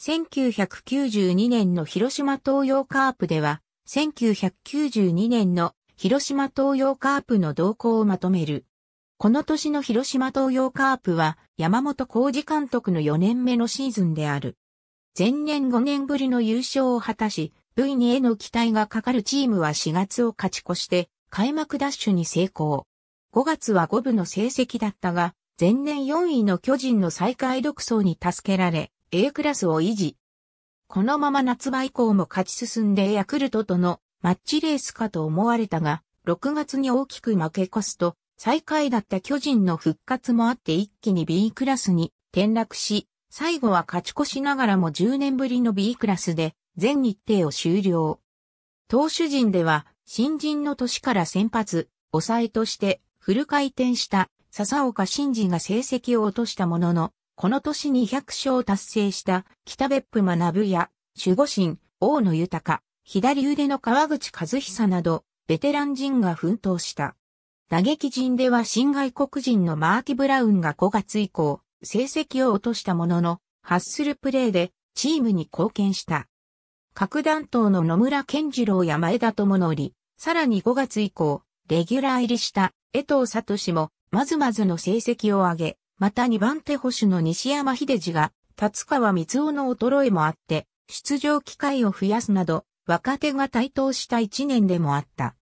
1992年の広島東洋カープでは、1992年の広島東洋カープの動向をまとめる。この年の広島東洋カープは山本浩二監督の4年目のシーズンである。前年5年ぶりの優勝を果たし、V2 への期待がかかるチームは4月を勝ち越して開幕ダッシュに成功。5月は5部の成績だったが、前年4位の巨人の再開独走に助けられ、A クラスを維持。このまま夏場以降も勝ち進んでヤクルトとのマッチレースかと思われたが、6月に大きく負け越すと、最下位だった巨人の復活もあって一気に B クラスに転落し、最後は勝ち越しながらも10年ぶりの B クラスで全日程を終了。投手陣では新人の年から先発、抑えとしてフル回転した笹岡新人が成績を落としたものの、この年200勝達成した北別府学や守護神、大野豊、左腕の川口和久など、ベテラン陣が奮闘した。打撃陣では新外国人のマーキ・ブラウンが5月以降、成績を落としたものの、ハッスルプレーでチームに貢献した。核弾頭の野村健次郎や前田智則、さらに5月以降、レギュラー入りした江藤聡も、まずまずの成績を上げ、また2番手保守の西山秀治が、達川光雄の衰えもあって、出場機会を増やすなど、若手が台頭した1年でもあった。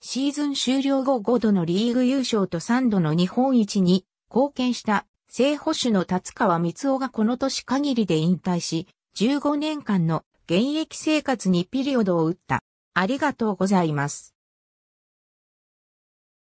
シーズン終了後5度のリーグ優勝と3度の日本一に貢献した正保守の達川光雄がこの年限りで引退し、15年間の現役生活にピリオドを打った。ありがとうございます。